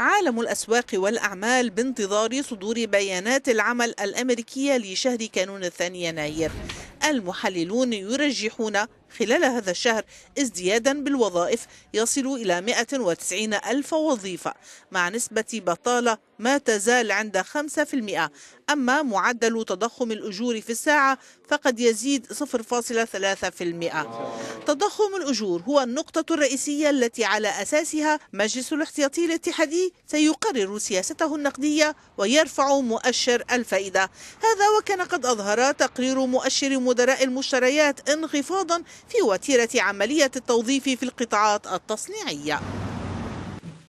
عالم الأسواق والأعمال بانتظار صدور بيانات العمل الأمريكية لشهر كانون الثاني يناير المحللون يرجحون خلال هذا الشهر ازديادا بالوظائف يصل إلى 190 ألف وظيفة مع نسبة بطالة ما تزال عند 5% أما معدل تضخم الأجور في الساعة فقد يزيد 0.3% تضخم الأجور هو النقطة الرئيسية التي على أساسها مجلس الاحتياطي الاتحادي سيقرر سياسته النقدية ويرفع مؤشر الفائدة هذا وكان قد أظهر تقرير مؤشر مدراء المشتريات انخفاضا في وتيرة عملية التوظيف في القطاعات التصنيعية